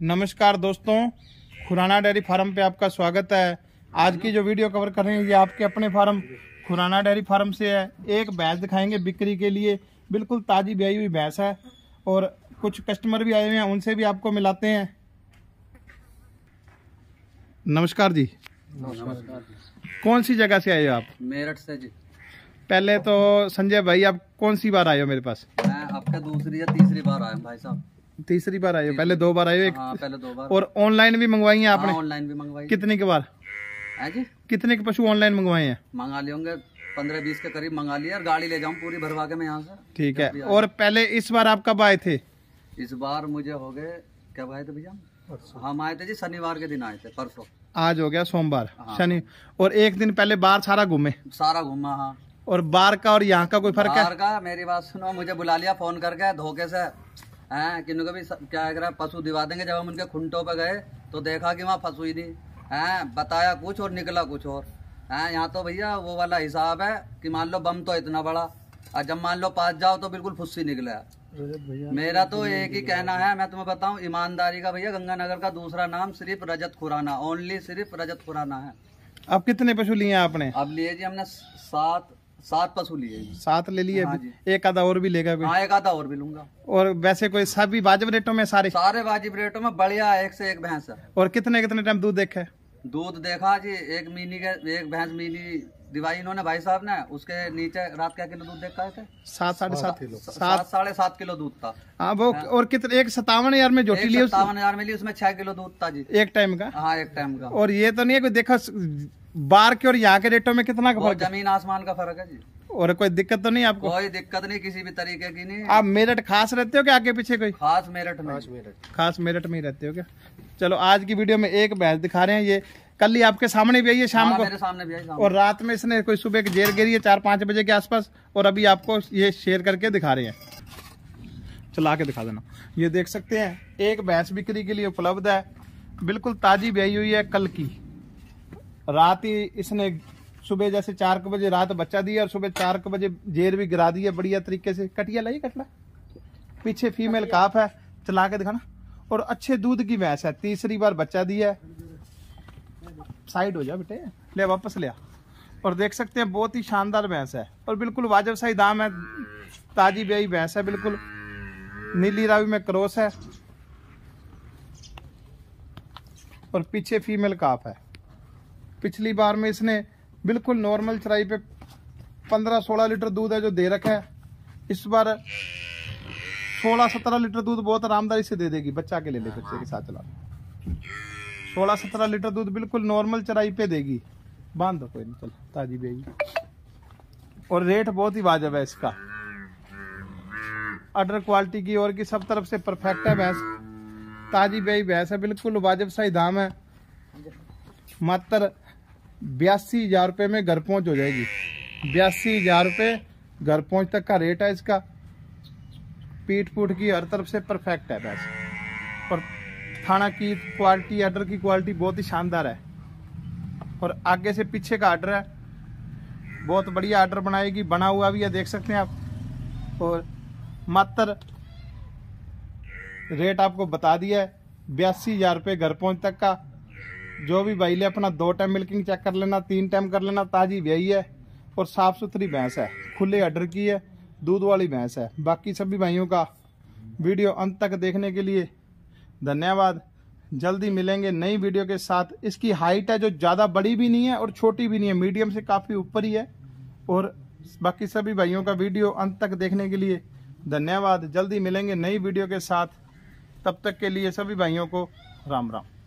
नमस्कार दोस्तों Khurana dairy farm पे आपका स्वागत है आज की जो वीडियो कवर कर रहे हैं ये आपके अपने फार्म खुराना डेयरी फार्म से है एक भैंस दिखाएंगे बिक्री के लिए बिल्कुल ताज़ी ब्याई हुई भैंस है और कुछ कस्टमर भी आए हुए हैं उनसे भी आपको मिलाते हैं नमस्कार जी नमस्कार कौन सी जगह से आए हो आप मेरठ से जी पहले तो संजय भाई आप कौन सी बार आए हो मेरे पास मैं आपका दूसरी या तीसरी बार आया हूँ भाई साहब तीसरी बार आये पहले दो बार आये एक हाँ, पहले दो बार और ऑनलाइन भी मंगवाई है आपने ऑनलाइन हाँ, भी मंगवाई कितने के बार कितने के पशु ऑनलाइन मंगवाए हैं मंगा लिए होंगे पंद्रह बीस के करीब मंगा लिया और गाड़ी ले जाऊँ पूरी भरवा के मैं यहाँ से ठीक है और पहले इस बार आप कब आए थे इस बार मुझे हो गए कब आए थे भैया हम आए थे जी शनिवार के दिन आए थे परसों आज हो गया सोमवार हाँ। शनि और एक दिन पहले बार सारा घूमे सारा घूमा हाँ और बार का और यहाँ का कोई फर्क है का मेरी बात सुनो मुझे बुला लिया फोन करके धोखे से हैं कि को भी क्या कर पशु दिवा देंगे जब हम उनके खुंटों पर गए तो देखा कि वहाँ फंसू ही नहीं हैं बताया कुछ और निकला कुछ और हैं यहाँ तो भैया वो वाला हिसाब है कि मान लो बम तो इतना बड़ा और जब मान लो पास जाओ तो बिल्कुल फुस्सी निकला मेरा तो एक ही कहना है मैं तुम्हें बताऊँ ईमानदारी का भैया गंगानगर का दूसरा नाम सिर्फ रजत खुराना ओनली सिर्फ रजत खुराना है अब कितने पशु लिए आपने अब लिए जी हमने सात सात पशु लिए सात ले लिए हाँ एक आधा और भी लेगा हाँ, एक आधा और भी लूंगा और वैसे कोई सभी वाजिब रेटो में सारे सारे वाजिब रेटो में बढ़िया एक से एक भैंस और कितने कितने टाइम दूध देखे दूध देखा जी एक महीने के एक भैंस महीने दिवाई इन्होंने भाई साहब ने उसके नीचे रात क्या किलो दूध देखा है सात साढ़े सात किलो सात साढ़े सात किलो दूध था हाँ वो हाँ। और कितने एक सतावन हजार में जोटी ली हजार में ली उसमें छह किलो दूध था जी एक टाइम का हाँ एक टाइम का और ये तो नहीं है कोई देखा बार के और यहाँ के रेटों में कितना का फर्क जमीन आसमान का फर्क है जी और कोई दिक्कत तो नहीं आपको कोई दिक्कत नहीं किसी भी तरीके की नहीं आप मेरठ खास रहते हो क्या आगे पीछे कोई खास मेरठ में खास मेरठ में ही रहते हो क्या चलो आज की वीडियो में एक भैंस दिखा रहे हैं ये कल ही आपके सामने भी आई है हाँ, शाम को मेरे सामने भी आई और रात में इसने कोई सुबह की जेर गिरी है चार पाँच बजे के आसपास और अभी आपको ये शेयर करके दिखा रहे हैं चला के दिखा देना ये देख सकते हैं एक भैंस बिक्री के लिए उपलब्ध है बिल्कुल ताजी ब्याई हुई है कल की रात ही इसने सुबह जैसे चार बजे रात बच्चा दिया और सुबह चार के बजे जेर भी गिरा दी है बढ़िया तरीके से कटिया लाई कटला पीछे फीमेल काफ है चला के दिखाना और अच्छे दूध की भैंस है तीसरी बार बच्चा दिया है साइड हो जा बेटे ले वापस ले और देख सकते हैं बहुत ही शानदार भैंस है और बिल्कुल वाजब सही दाम है ताजी ब्याई भैंस है बिल्कुल नीली रावी में क्रॉस है और पीछे फीमेल काफ है पिछली बार में इसने बिल्कुल नॉर्मल चराई पे 15-16 लीटर दूध है जो दे रखा है इस बार 16-17 लीटर दूध बहुत आरामदारी से दे देगी बच्चा के ले ले बच्चे के साथ चला 16-17 लीटर दूध बिल्कुल नॉर्मल चराई पे देगी बांध दो कोई नहीं चलो ताजी बेगी और रेट बहुत ही वाजब है इसका अडर क्वालिटी की और की सब तरफ से परफेक्ट है भैंस ताजी बेई भैंस है बिल्कुल वाजब सा ही दाम है मात्र बयासी हज़ार रुपये में घर पहुंच हो जाएगी बयासी हज़ार रुपये घर पहुंच तक का रेट है इसका पीट पुट की हर तरफ से परफेक्ट है बस और थाना की क्वालिटी आर्डर की क्वालिटी बहुत ही शानदार है और आगे से पीछे का आर्डर है बहुत बढ़िया आर्डर बनाएगी बना हुआ भी है देख सकते हैं आप और मात्र रेट आपको बता दिया है बयासी हज़ार रुपये घर पहुँच तक का जो भी भाई ले अपना दो टाइम मिल्किंग चेक कर लेना तीन टाइम कर लेना ताजी ब्याई है और साफ़ सुथरी भैंस है खुले अडर की है दूध वाली भैंस है बाकी सभी भाइयों का वीडियो अंत तक देखने के लिए धन्यवाद जल्दी मिलेंगे नई वीडियो के साथ इसकी हाइट है जो ज़्यादा बड़ी भी नहीं है और छोटी भी नहीं है मीडियम से काफ़ी ऊपर ही है और बाकी सभी भाइयों का वीडियो अंत तक देखने के लिए धन्यवाद जल्दी मिलेंगे नई वीडियो के साथ तब तक के लिए सभी भाइयों को राम राम